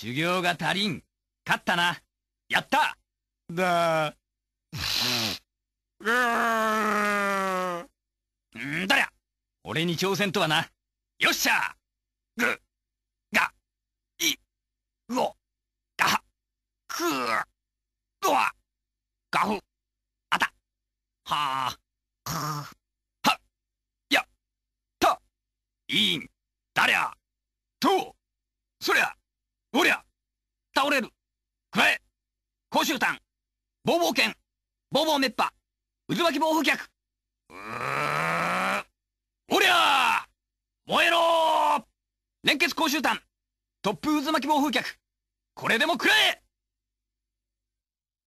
修行が足りん。勝ったな。やっただー。うーんだりゃ。俺に挑戦とはな。よっしゃぐ、が、い、ご、が、くー、ごわ、がふ、あた、はー、くは、や、た、いん、だりゃ、と、そりゃ、おりゃ倒れる加え甲州炭ボーボー剣ボーボー熱波渦巻き暴風脚うーおりゃ燃えろ連結甲州炭突風渦巻き暴風脚これでも食らえ